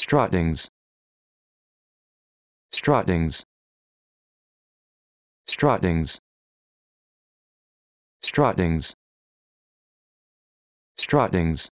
Struttings. Struttings. Struttings. Struttings. Struttings.